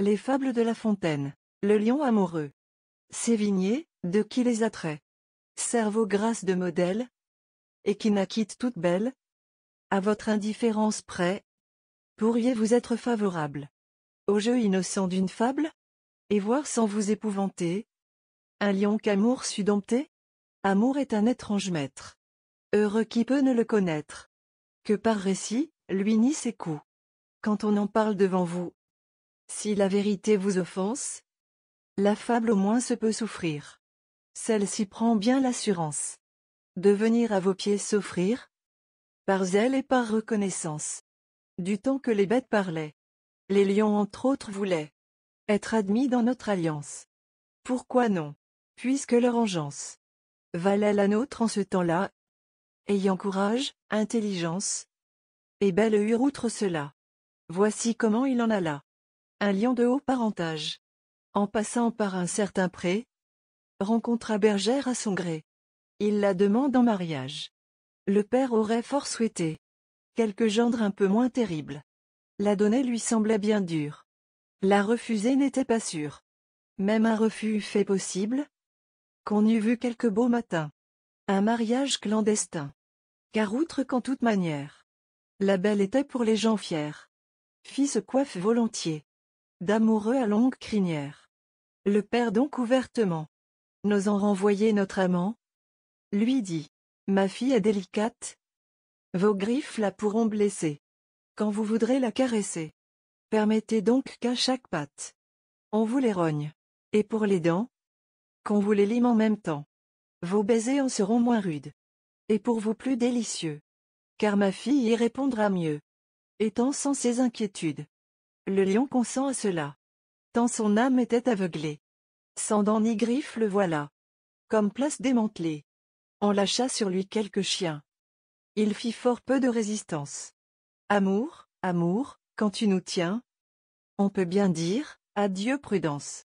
Les fables de La Fontaine. Le lion amoureux. Sévigné, de qui les attraits. Cerveau grâce de modèle. Et qui n'acquitte toute belle. À votre indifférence près. Pourriez-vous être favorable au jeu innocent d'une fable Et voir sans vous épouvanter Un lion qu'amour sut dompter Amour est un étrange maître. Heureux qui peut ne le connaître. Que par récit, lui nie ses coups. Quand on en parle devant vous, si la vérité vous offense, la fable au moins se peut souffrir. Celle-ci prend bien l'assurance de venir à vos pieds s'offrir, par zèle et par reconnaissance. Du temps que les bêtes parlaient, les lions entre autres voulaient être admis dans notre alliance. Pourquoi non Puisque leur engeance valait la nôtre en ce temps-là, ayant courage, intelligence, et belle hure outre cela. Voici comment il en alla un lion de haut parentage. En passant par un certain pré, rencontra Bergère à son gré. Il la demande en mariage. Le père aurait fort souhaité quelque gendre un peu moins terrible. La donner lui semblait bien dure. La refuser n'était pas sûr. Même un refus fait possible, qu'on eût vu quelques beaux matins. Un mariage clandestin. Car outre qu'en toute manière, la belle était pour les gens fiers. Fils coiffe volontiers d'amoureux à longue crinière. Le père donc ouvertement, n'osant renvoyer notre amant, lui dit « Ma fille est délicate, vos griffes la pourront blesser. Quand vous voudrez la caresser, permettez donc qu'à chaque patte, on vous les rogne, et pour les dents, qu'on vous les lime en même temps. Vos baisers en seront moins rudes, et pour vous plus délicieux, car ma fille y répondra mieux, étant sans ses inquiétudes. Le lion consent à cela. Tant son âme était aveuglée. Sans dents ni griffes le voilà. Comme place démantelée. On lâcha sur lui quelques chiens. Il fit fort peu de résistance. Amour, amour, quand tu nous tiens. On peut bien dire, adieu prudence.